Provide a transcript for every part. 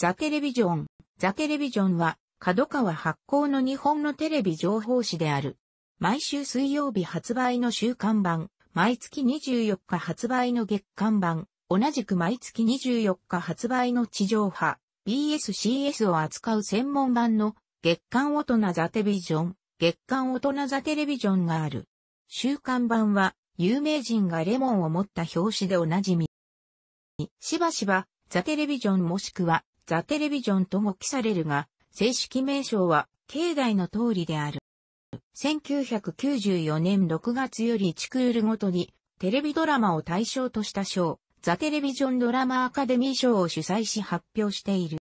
ザ・テレビジョン。ザ・テレビジョンは、角川発行の日本のテレビ情報誌である。毎週水曜日発売の週刊版、毎月24日発売の月刊版、同じく毎月24日発売の地上波、BSCS を扱う専門版の月刊大人ザ・テレビジョン、月刊大人ザ・テレビジョンがある。週刊版は、有名人がレモンを持った表紙でおなじみ。しばしば、ザ・テレビジョンもしくは、ザ・テレビジョンとも記されるが、正式名称は、境内の通りである。1994年6月より1クールごとに、テレビドラマを対象とした賞、ザ・テレビジョンドラマアカデミー賞を主催し発表している。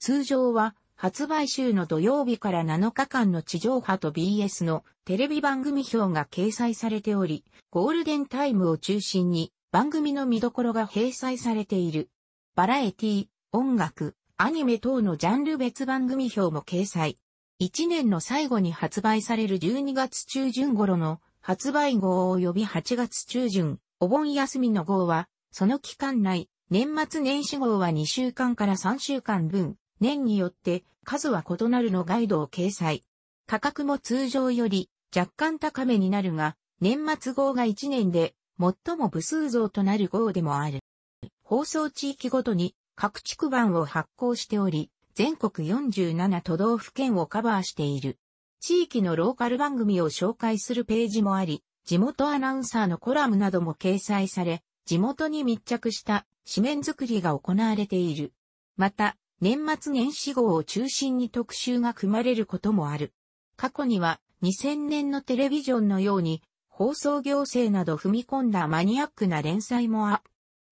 通常は、発売週の土曜日から7日間の地上波と BS のテレビ番組表が掲載されており、ゴールデンタイムを中心に番組の見どころが掲載されている。バラエティ、音楽、アニメ等のジャンル別番組表も掲載。1年の最後に発売される12月中旬頃の発売号及び8月中旬、お盆休みの号は、その期間内、年末年始号は2週間から3週間分、年によって数は異なるのガイドを掲載。価格も通常より若干高めになるが、年末号が1年で最も部数増となる号でもある。放送地域ごとに各地区版を発行しており、全国47都道府県をカバーしている。地域のローカル番組を紹介するページもあり、地元アナウンサーのコラムなども掲載され、地元に密着した紙面作りが行われている。また、年末年始号を中心に特集が組まれることもある。過去には2000年のテレビジョンのように放送行政など踏み込んだマニアックな連載もあ。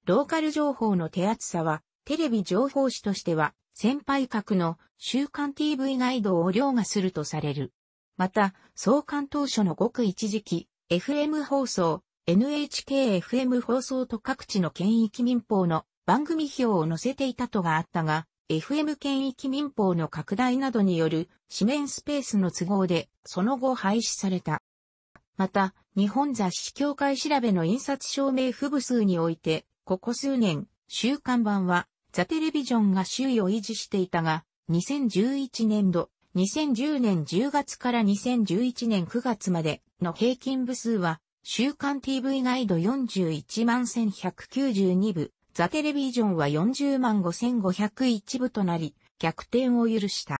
ローカル情報の手厚さはテレビ情報誌としては、先輩格の週刊 TV ガイドを凌駕するとされる。また、創刊当初のごく一時期、FM 放送、NHKFM 放送と各地の県域民放の番組表を載せていたとがあったが、FM 県域民放の拡大などによる紙面スペースの都合で、その後廃止された。また、日本雑誌協会調べの印刷証明不部数において、ここ数年、週刊版はザ・テレビジョンが首位を維持していたが、2011年度、2010年10月から2011年9月までの平均部数は、週刊 TV ガイド41万1192部、ザ・テレビジョンは40万5501部となり、逆転を許した。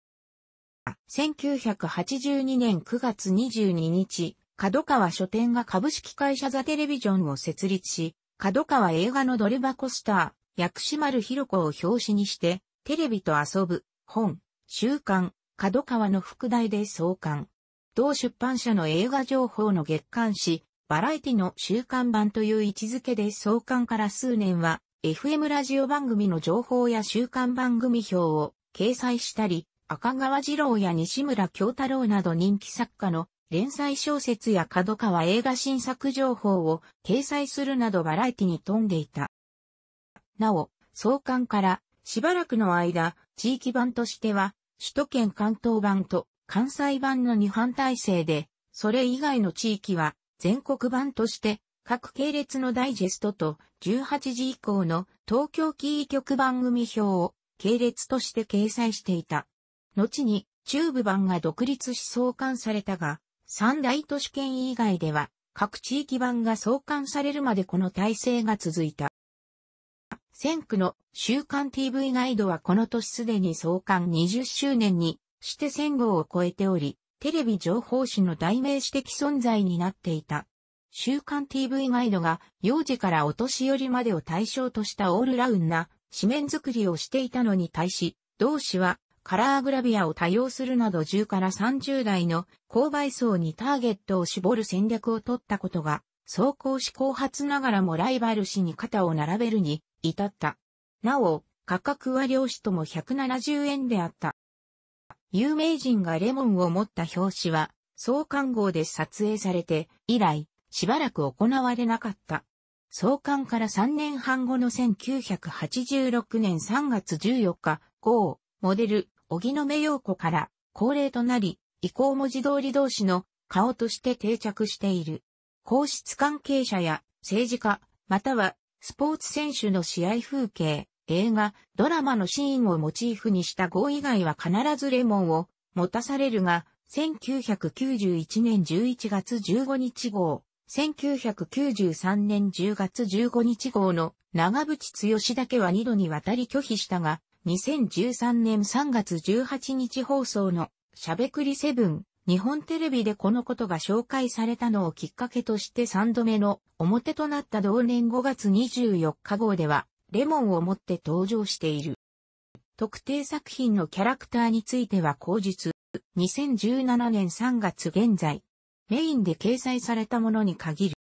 1982年9月22日、角川書店が株式会社ザ・テレビジョンを設立し、角川映画のドルバコスター、薬師丸ひろ子を表紙にして、テレビと遊ぶ、本、週刊、角川の副題で創刊。同出版社の映画情報の月刊誌、バラエティの週刊版という位置づけで創刊から数年は、FM ラジオ番組の情報や週刊番組表を掲載したり、赤川二郎や西村京太郎など人気作家の連載小説や角川映画新作情報を掲載するなどバラエティに富んでいた。なお、創刊からしばらくの間、地域版としては、首都圏関東版と関西版の2班体制で、それ以外の地域は全国版として、各系列のダイジェストと18時以降の東京キー局番組表を系列として掲載していた。後に中部版が独立し創刊されたが、三大都市圏以外では各地域版が創刊されるまでこの体制が続いた。先駆の週刊 TV ガイドはこの年すでに創刊20周年にして1000号を超えており、テレビ情報誌の代名詞的存在になっていた。週刊 TV ガイドが幼児からお年寄りまでを対象としたオールラウンな紙面作りをしていたのに対し、同誌はカラーグラビアを多用するなど10から30代の購買層にターゲットを絞る戦略を取ったことが、走行志向発ながらもライバル誌に肩を並べるに至った。なお、価格は量子とも170円であった。有名人がレモンを持った表紙は、創刊号で撮影されて、以来、しばらく行われなかった。創刊から3年半後の1986年3月14日、号、モデル、荻野目洋子から恒例となり、移行文字通り同士の顔として定着している。皇室関係者や政治家、またはスポーツ選手の試合風景、映画、ドラマのシーンをモチーフにした号以外は必ずレモンを持たされるが、1991年11月15日号、1993年10月15日号の長渕剛だけは2度にわたり拒否したが、2013年3月18日放送のしゃべくりセブン日本テレビでこのことが紹介されたのをきっかけとして3度目の表となった同年5月24日号では、レモンを持って登場している。特定作品のキャラクターについては後日、2017年3月現在、メインで掲載されたものに限る。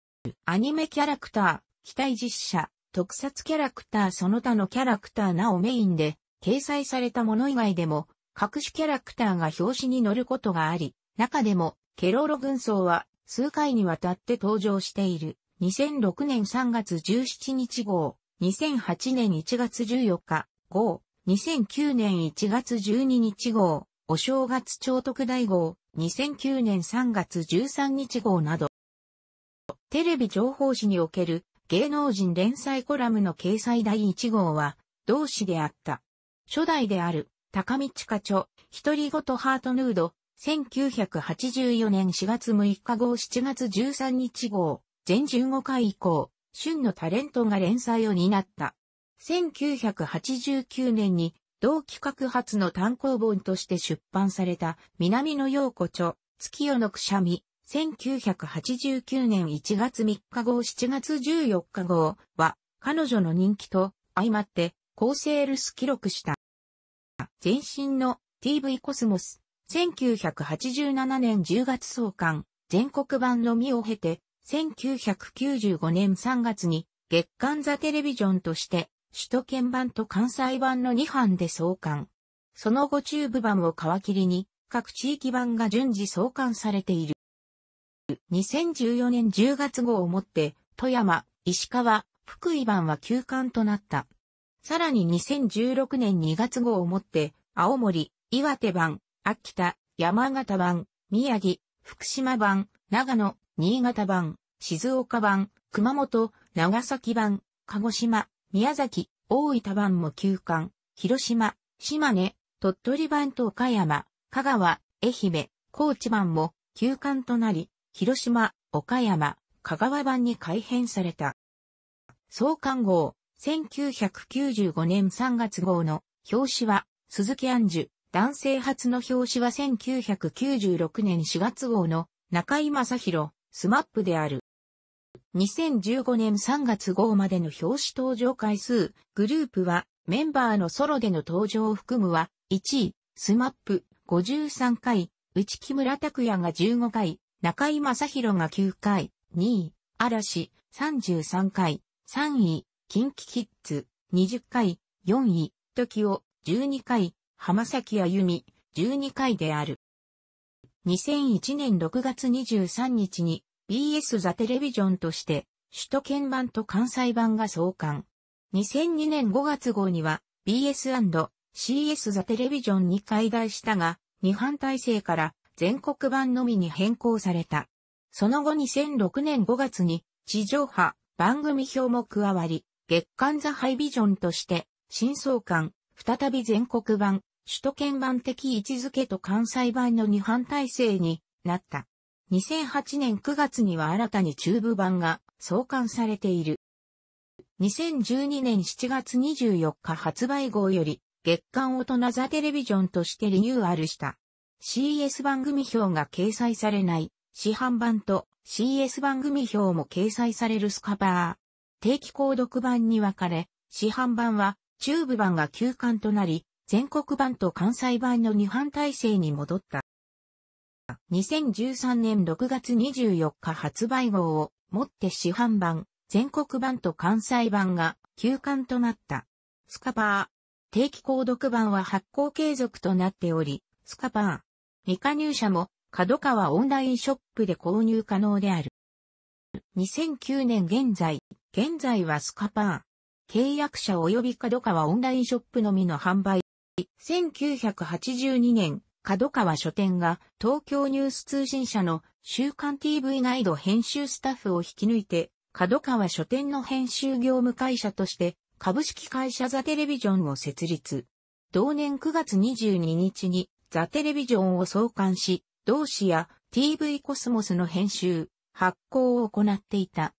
アニメキャラクター、期待実写、特撮キャラクターその他のキャラクターなおメインで、掲載されたもの以外でも、各種キャラクターが表紙に載ることがあり、中でも、ケロロ軍曹は数回にわたって登場している。2006年3月17日号、2008年1月14日号、2009年1月12日号、お正月超特大号、2009年3月13日号など、テレビ情報誌における芸能人連載コラムの掲載第1号は、同誌であった。初代である、高道課長、一人ごとハートヌード、1984年4月6日号7月13日号、全15回以降、春のタレントが連載を担った。1989年に同企画発の単行本として出版された南野陽子著、月夜のくしゃみ、1989年1月3日号7月14日号は彼女の人気と相まって高セールス記録した。全身の TV コスモス1987年10月創刊、全国版のみを経て、1995年3月に月刊ザ・テレビジョンとして、首都圏版と関西版の2版で創刊。その後中部版を皮切りに、各地域版が順次創刊されている。2014年10月号をもって、富山、石川、福井版は休刊となった。さらに2016年2月号をもって、青森、岩手版、秋田、山形版、宮城、福島版、長野、新潟版、静岡版、熊本、長崎版、鹿児島、宮崎、大分版も休館、広島、島根、鳥取版と岡山、香川、愛媛、高知版も休館となり、広島、岡山、香川版に改編された。創刊号、1995年3月号の表紙は、鈴木安寿。男性初の表紙は1996年4月号の中井正宏、スマップである。2015年3月号までの表紙登場回数、グループはメンバーのソロでの登場を含むは、1位、スマップ53回、内木村拓也が15回、中井正宏が9回、2位、嵐33回、3位、キンキキッズ20回、4位、時を12回、浜崎あゆみ、12回である。2001年6月23日に BS ザテレビジョンとして首都圏版と関西版が創刊。2002年5月号には BS&CS ザテレビジョンに解題したが、二班体制から全国版のみに変更された。その後2006年5月に地上波番組表も加わり、月刊ザハイビジョンとして新創刊、再び全国版、首都圏版的位置づけと関西版の2反体制になった。2008年9月には新たに中部版が創刊されている。2012年7月24日発売号より月刊大人ザテレビジョンとしてリニューアルした。CS 番組表が掲載されない市販版と CS 番組表も掲載されるスカバー。定期購読版に分かれ、市販版は中部版が休刊となり、全国版と関西版の2版体制に戻った。2013年6月24日発売号をもって市販版、全国版と関西版が休刊となった。スカパー。定期購読版は発行継続となっており、スカパー。未加入者も角川オンラインショップで購入可能である。2009年現在、現在はスカパー。契約者及び角川オンラインショップのみの販売1982年、角川書店が東京ニュース通信社の週刊 TV ガイド編集スタッフを引き抜いて、角川書店の編集業務会社として株式会社ザテレビジョンを設立。同年9月22日にザテレビジョンを創刊し、同志や TV コスモスの編集、発行を行っていた。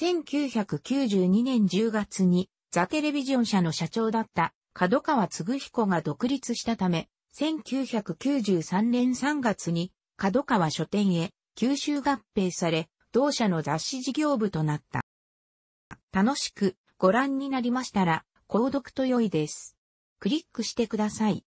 1992年10月にザテレビジョン社の社長だった角川嗣彦が独立したため、1993年3月に角川書店へ吸収合併され、同社の雑誌事業部となった。楽しくご覧になりましたら、購読と良いです。クリックしてください。